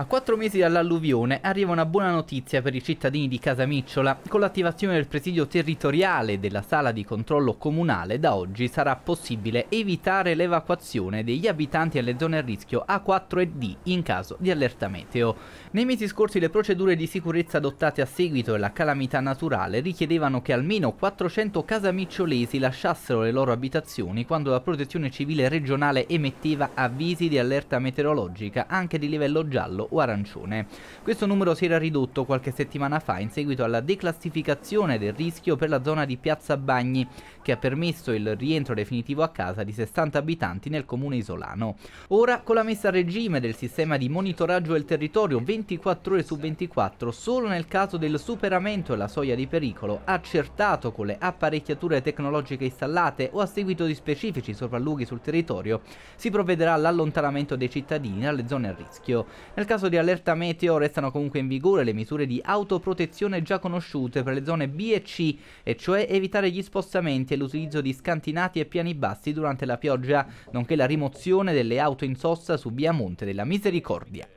A quattro mesi dall'alluvione arriva una buona notizia per i cittadini di Casamicciola. Con l'attivazione del presidio territoriale della sala di controllo comunale, da oggi sarà possibile evitare l'evacuazione degli abitanti alle zone a rischio A4 e D in caso di allerta meteo. Nei mesi scorsi le procedure di sicurezza adottate a seguito della calamità naturale richiedevano che almeno 400 casamicciolesi lasciassero le loro abitazioni quando la protezione civile regionale emetteva avvisi di allerta meteorologica anche di livello giallo o arancione. Questo numero si era ridotto qualche settimana fa in seguito alla declassificazione del rischio per la zona di Piazza Bagni, che ha permesso il rientro definitivo a casa di 60 abitanti nel comune isolano. Ora, con la messa a regime del sistema di monitoraggio del territorio 24 ore su 24, solo nel caso del superamento della soglia di pericolo, accertato con le apparecchiature tecnologiche installate o a seguito di specifici sopralluoghi sul territorio, si provvederà all'allontanamento dei cittadini dalle zone a rischio. Nel caso caso di allerta meteo restano comunque in vigore le misure di autoprotezione già conosciute per le zone B e C, e cioè evitare gli spostamenti e l'utilizzo di scantinati e piani bassi durante la pioggia, nonché la rimozione delle auto in sosta su via Monte della Misericordia.